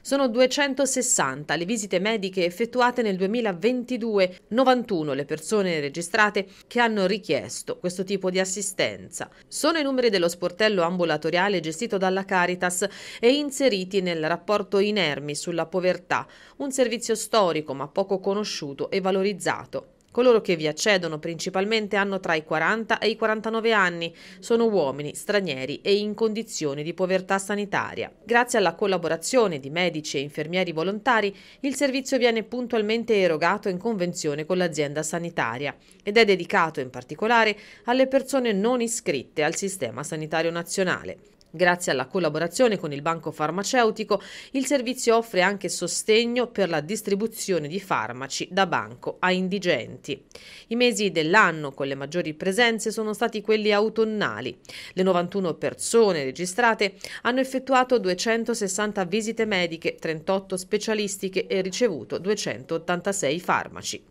Sono 260 le visite mediche effettuate nel 2022, 91 le persone registrate che hanno richiesto questo tipo di assistenza. Sono i numeri dello sportello ambulatoriale gestito dalla Caritas e inseriti nel rapporto Inermi sulla povertà, un servizio storico ma poco conosciuto e valorizzato. Coloro che vi accedono principalmente hanno tra i 40 e i 49 anni, sono uomini, stranieri e in condizioni di povertà sanitaria. Grazie alla collaborazione di medici e infermieri volontari, il servizio viene puntualmente erogato in convenzione con l'azienda sanitaria ed è dedicato in particolare alle persone non iscritte al Sistema Sanitario Nazionale. Grazie alla collaborazione con il Banco Farmaceutico, il servizio offre anche sostegno per la distribuzione di farmaci da banco a indigenti. I mesi dell'anno con le maggiori presenze sono stati quelli autunnali. Le 91 persone registrate hanno effettuato 260 visite mediche, 38 specialistiche e ricevuto 286 farmaci.